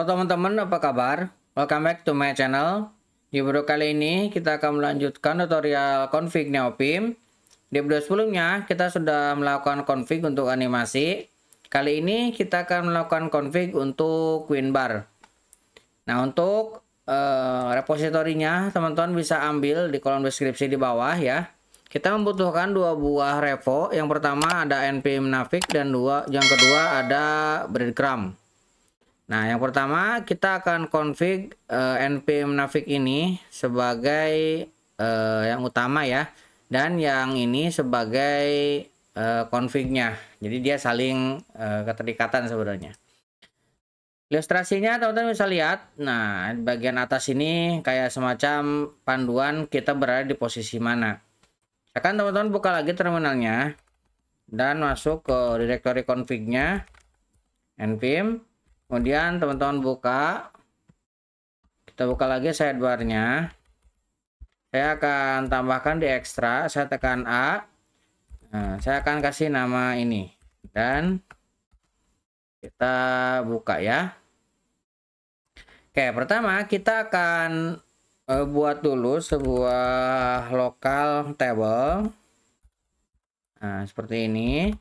Halo teman-teman, apa kabar? Welcome back to my channel. Di video kali ini kita akan melanjutkan tutorial config Neopim. Di video sebelumnya kita sudah melakukan config untuk animasi. Kali ini kita akan melakukan config untuk Queen Bar. Nah untuk uh, repositorinya teman-teman bisa ambil di kolom deskripsi di bawah ya. Kita membutuhkan dua buah repo. Yang pertama ada npm navig dan dua yang kedua ada breadcrumb. Nah, yang pertama kita akan config uh, eh, npm navig ini sebagai uh, yang utama ya dan yang ini sebagai uh, config-nya. Jadi dia saling uh, keterikatan sebenarnya. Ilustrasinya teman-teman bisa lihat. Nah, bagian atas ini kayak semacam panduan kita berada di posisi mana. Akan teman-teman buka lagi terminalnya dan masuk ke directory config-nya npm kemudian teman-teman buka kita buka lagi sidebarnya saya akan tambahkan di ekstra saya tekan A nah, saya akan kasih nama ini dan kita buka ya Oke pertama kita akan eh, buat dulu sebuah lokal table Nah, seperti ini.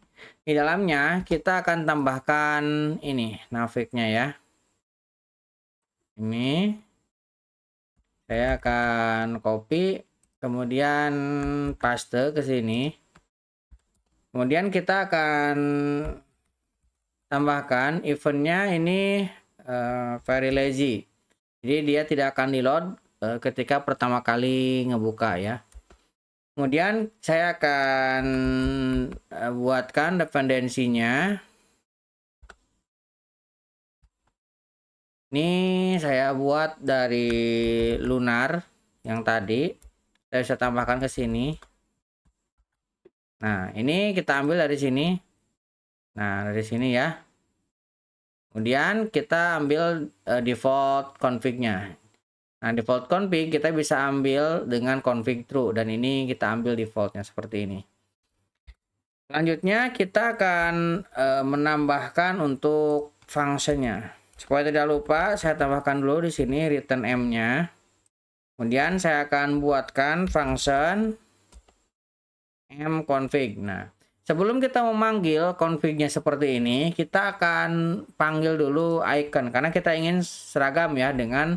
Di dalamnya kita akan tambahkan ini naviknya ya. Ini saya akan copy kemudian paste ke sini. Kemudian kita akan tambahkan eventnya ini uh, very lazy. Jadi dia tidak akan di-load uh, ketika pertama kali ngebuka ya kemudian saya akan eh, buatkan dependensinya ini saya buat dari lunar yang tadi saya bisa tambahkan ke sini nah ini kita ambil dari sini nah dari sini ya kemudian kita ambil eh, default config-nya Nah, default config kita bisa ambil dengan config true dan ini kita ambil defaultnya seperti ini. Selanjutnya kita akan e, menambahkan untuk functionnya. Supaya tidak lupa, saya tambahkan dulu di sini return m-nya. Kemudian saya akan buatkan function m config. Nah, sebelum kita memanggil config-nya seperti ini, kita akan panggil dulu icon karena kita ingin seragam ya dengan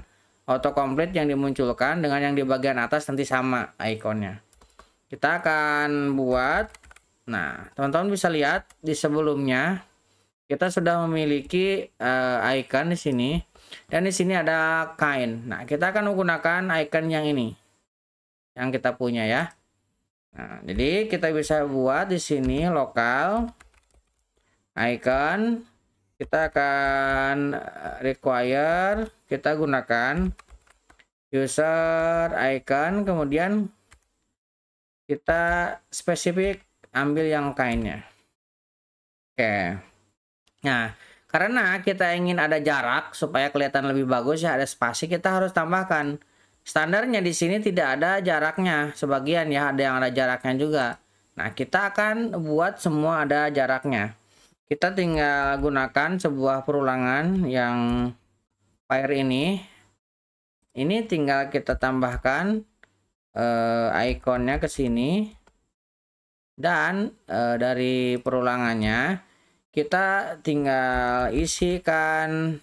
autocomplete yang dimunculkan dengan yang di bagian atas nanti sama ikonnya kita akan buat nah teman-teman bisa lihat di sebelumnya kita sudah memiliki uh, icon di sini dan di sini ada kain nah kita akan menggunakan icon yang ini yang kita punya ya nah jadi kita bisa buat di sini lokal icon kita akan eh, require kita gunakan user icon kemudian kita spesifik ambil yang kainnya oke nah karena kita ingin ada jarak supaya kelihatan lebih bagus ya ada spasi kita harus tambahkan standarnya di sini tidak ada jaraknya sebagian ya ada yang ada jaraknya juga nah kita akan buat semua ada jaraknya kita tinggal gunakan sebuah perulangan yang fire ini ini tinggal kita tambahkan uh, ikonnya ke sini dan uh, dari perulangannya kita tinggal isikan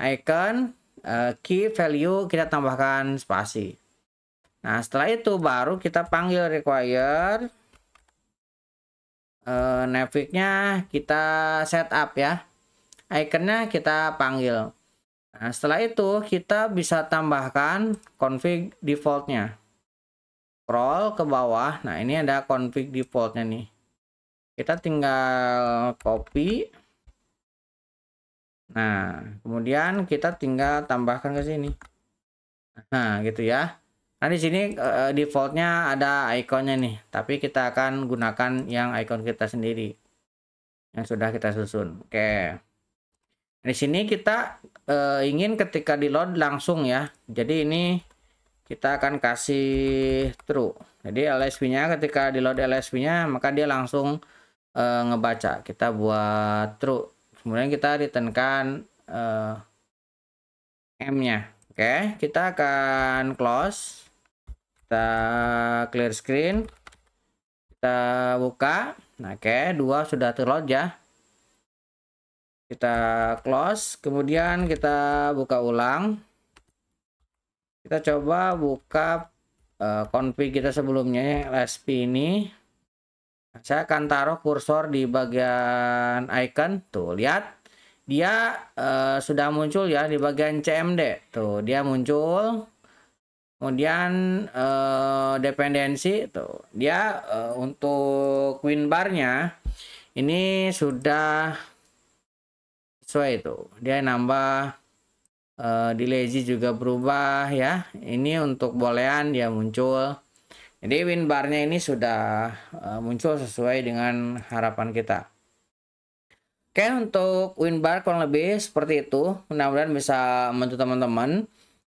icon uh, key value kita tambahkan spasi nah setelah itu baru kita panggil require uh, eh, naviknya kita setup ya iconnya kita panggil nah setelah itu kita bisa tambahkan config defaultnya scroll ke bawah nah ini ada config defaultnya nih kita tinggal copy nah kemudian kita tinggal tambahkan ke sini nah gitu ya Nah di sini eh, defaultnya ada ikonnya nih, tapi kita akan gunakan yang ikon kita sendiri yang sudah kita susun. Oke. Di sini kita uh, ingin ketika di load langsung ya. Jadi ini kita akan kasih true. Jadi LSP-nya ketika di load LSP-nya maka dia langsung uh, ngebaca. Kita buat true. Kemudian kita uh, M-nya. Oke, kita akan close kita clear screen kita buka nah, oke okay. dua sudah terload ya kita close kemudian kita buka ulang kita coba buka uh, config kita sebelumnya LSP ini nah, saya akan taruh kursor di bagian icon tuh lihat dia uh, sudah muncul ya di bagian CMD tuh dia muncul kemudian uh, dependensi itu dia uh, untuk win barnya ini sudah sesuai itu dia nambah uh, eh, di lazy juga berubah ya ini untuk bolean dia muncul jadi win barnya ini sudah uh, muncul sesuai dengan harapan kita Oke untuk win bar kurang lebih seperti itu mudah-mudahan bisa membantu teman-teman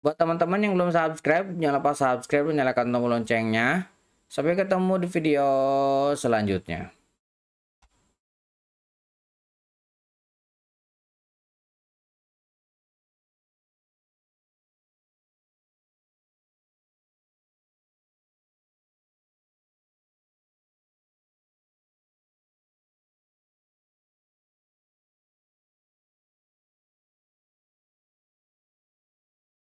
Buat teman-teman yang belum subscribe, jangan lupa subscribe dan nyalakan tombol loncengnya. Sampai ketemu di video selanjutnya.